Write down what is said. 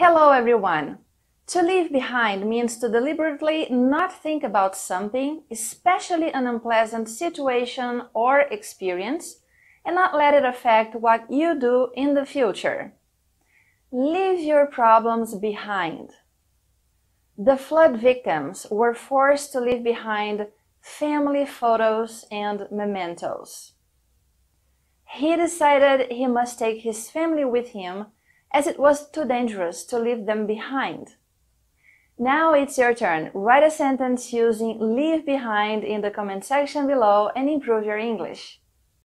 Hello everyone! To leave behind means to deliberately not think about something, especially an unpleasant situation or experience, and not let it affect what you do in the future. Leave your problems behind. The flood victims were forced to leave behind family photos and mementos. He decided he must take his family with him as it was too dangerous to leave them behind. Now it's your turn. Write a sentence using leave behind in the comment section below and improve your English.